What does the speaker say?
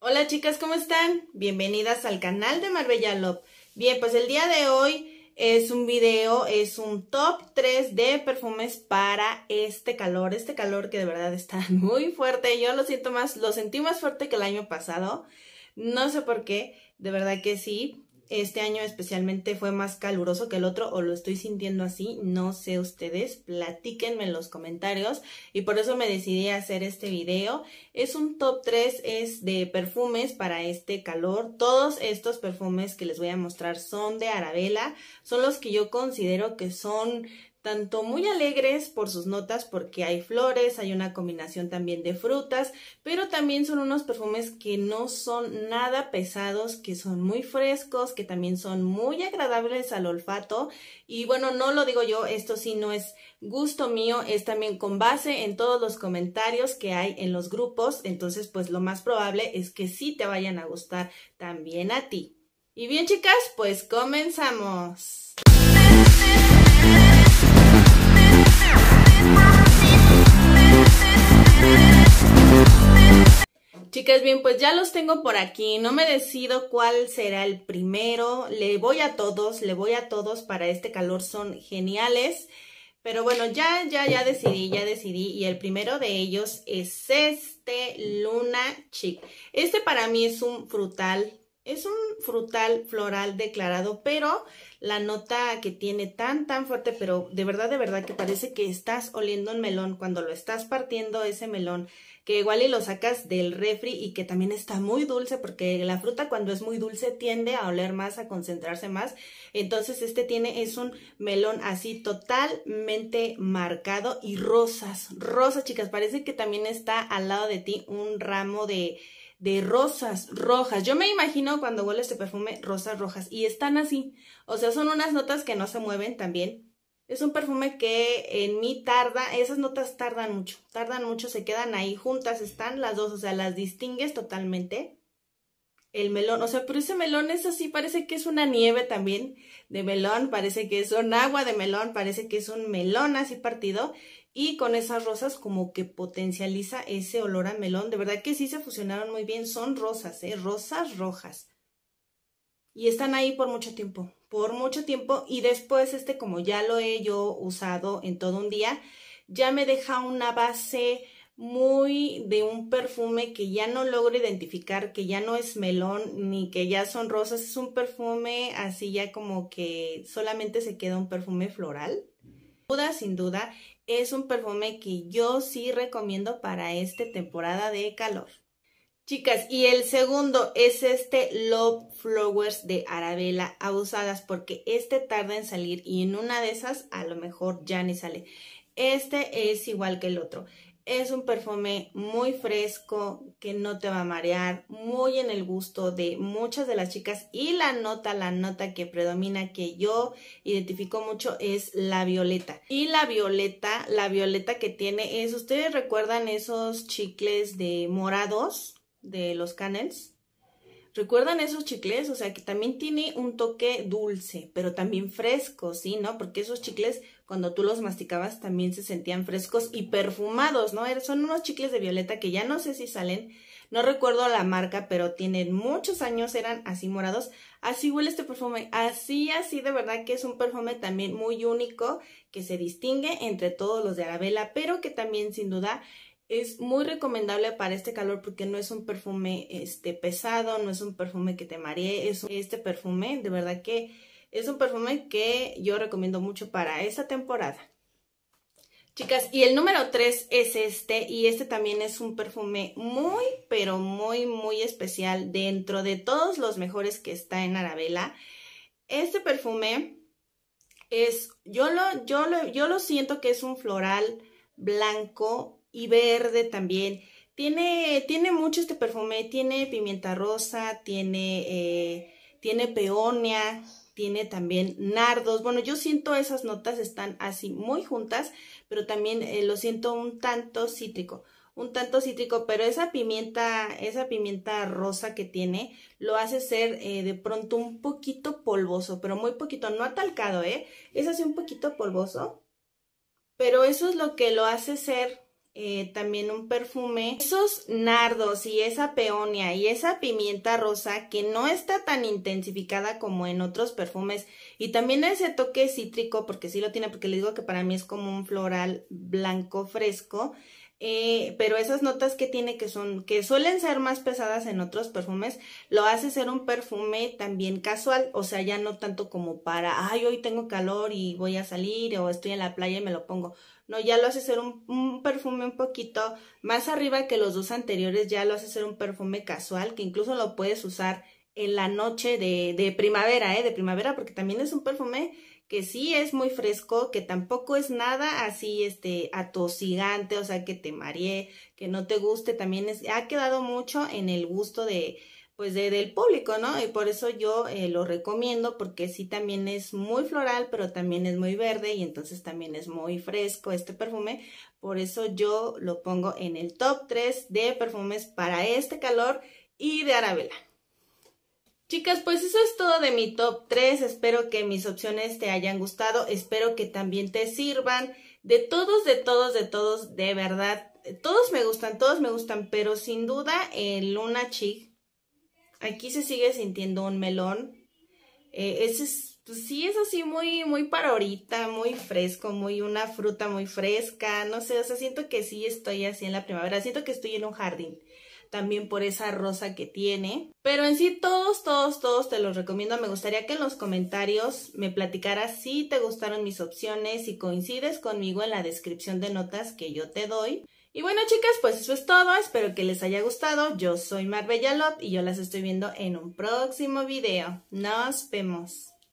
Hola chicas, ¿cómo están? Bienvenidas al canal de Marbella Love. Bien, pues el día de hoy es un video, es un top 3 de perfumes para este calor, este calor que de verdad está muy fuerte. Yo lo siento más, lo sentí más fuerte que el año pasado. No sé por qué, de verdad que sí. Este año especialmente fue más caluroso que el otro o lo estoy sintiendo así, no sé ustedes, platíquenme en los comentarios y por eso me decidí a hacer este video. Es un top 3 es de perfumes para este calor. Todos estos perfumes que les voy a mostrar son de Arabella, son los que yo considero que son tanto muy alegres por sus notas porque hay flores, hay una combinación también de frutas, pero también son unos perfumes que no son nada pesados, que son muy frescos, que también son muy agradables al olfato y bueno, no lo digo yo, esto sí no es gusto mío, es también con base en todos los comentarios que hay en los grupos, entonces pues lo más probable es que sí te vayan a gustar también a ti. Y bien chicas, pues comenzamos. chicas, bien, pues ya los tengo por aquí. No me decido cuál será el primero. Le voy a todos, le voy a todos para este calor. Son geniales. Pero bueno, ya, ya, ya decidí, ya decidí. Y el primero de ellos es este Luna Chic. Este para mí es un frutal es un frutal floral declarado, pero la nota que tiene tan, tan fuerte, pero de verdad, de verdad que parece que estás oliendo un melón cuando lo estás partiendo ese melón, que igual y lo sacas del refri y que también está muy dulce, porque la fruta cuando es muy dulce tiende a oler más, a concentrarse más. Entonces este tiene, es un melón así totalmente marcado y rosas, rosas chicas, parece que también está al lado de ti un ramo de de rosas rojas. Yo me imagino cuando huele este perfume rosas rojas y están así. O sea, son unas notas que no se mueven también. Es un perfume que en mí tarda, esas notas tardan mucho, tardan mucho, se quedan ahí juntas, están las dos, o sea, las distingues totalmente el melón, o sea, pero ese melón es así, parece que es una nieve también de melón, parece que es un agua de melón, parece que es un melón así partido y con esas rosas como que potencializa ese olor a melón, de verdad que sí se fusionaron muy bien, son rosas, ¿eh? rosas rojas y están ahí por mucho tiempo, por mucho tiempo y después este como ya lo he yo usado en todo un día, ya me deja una base muy de un perfume que ya no logro identificar, que ya no es melón ni que ya son rosas, es un perfume así ya como que solamente se queda un perfume floral. Sin duda, sin duda, es un perfume que yo sí recomiendo para esta temporada de calor. Chicas, y el segundo es este Love Flowers de Arabella Abusadas, porque este tarda en salir y en una de esas a lo mejor ya ni sale. Este es igual que el otro. Es un perfume muy fresco que no te va a marear, muy en el gusto de muchas de las chicas y la nota, la nota que predomina que yo identifico mucho es la violeta. Y la violeta, la violeta que tiene es, ¿ustedes recuerdan esos chicles de morados de los canels? ¿Recuerdan esos chicles? O sea, que también tiene un toque dulce, pero también fresco, ¿sí? ¿No? Porque esos chicles, cuando tú los masticabas, también se sentían frescos y perfumados, ¿no? Son unos chicles de violeta que ya no sé si salen, no recuerdo la marca, pero tienen muchos años, eran así morados. Así huele este perfume, así, así, de verdad que es un perfume también muy único, que se distingue entre todos los de Arabella, pero que también sin duda es muy recomendable para este calor porque no es un perfume este, pesado, no es un perfume que te maree, es este perfume, de verdad que es un perfume que yo recomiendo mucho para esta temporada. Chicas, y el número 3 es este, y este también es un perfume muy, pero muy, muy especial dentro de todos los mejores que está en Arabella. Este perfume es, yo lo, yo yo lo siento que es un floral blanco y verde también. Tiene, tiene mucho este perfume, tiene pimienta rosa, tiene, eh, tiene peonia, tiene también nardos. Bueno, yo siento esas notas están así muy juntas, pero también eh, lo siento un tanto cítrico un tanto cítrico, pero esa pimienta, esa pimienta rosa que tiene, lo hace ser eh, de pronto un poquito polvoso, pero muy poquito, no atalcado, ¿eh? Es así un poquito polvoso, pero eso es lo que lo hace ser eh, también un perfume. Esos nardos y esa peonia y esa pimienta rosa que no está tan intensificada como en otros perfumes. Y también ese toque cítrico, porque sí lo tiene, porque les digo que para mí es como un floral blanco fresco eh, pero esas notas que tiene que son, que suelen ser más pesadas en otros perfumes, lo hace ser un perfume también casual, o sea, ya no tanto como para, ay, hoy tengo calor y voy a salir o estoy en la playa y me lo pongo. No, ya lo hace ser un, un perfume un poquito más arriba que los dos anteriores, ya lo hace ser un perfume casual, que incluso lo puedes usar en la noche de, de primavera, ¿eh? De primavera, porque también es un perfume que sí es muy fresco, que tampoco es nada así, este, atosigante, o sea, que te maree, que no te guste, también es, ha quedado mucho en el gusto de, pues, de, del público, ¿no? Y por eso yo eh, lo recomiendo, porque sí también es muy floral, pero también es muy verde, y entonces también es muy fresco este perfume, por eso yo lo pongo en el top 3 de perfumes para este calor y de Arabella. Chicas, pues eso es todo de mi top 3. Espero que mis opciones te hayan gustado. Espero que también te sirvan. De todos, de todos, de todos, de verdad. Todos me gustan, todos me gustan, pero sin duda el Luna Chic. Aquí se sigue sintiendo un melón. Eh, ese pues sí, es así muy, muy para ahorita, muy fresco, muy una fruta muy fresca. No sé, o sea, siento que sí estoy así en la primavera. Siento que estoy en un jardín también por esa rosa que tiene. Pero en sí todos, todos, todos te los recomiendo. Me gustaría que en los comentarios me platicaras si te gustaron mis opciones, si coincides conmigo en la descripción de notas que yo te doy. Y bueno chicas, pues eso es todo, espero que les haya gustado, yo soy Marbella lot y yo las estoy viendo en un próximo video. Nos vemos.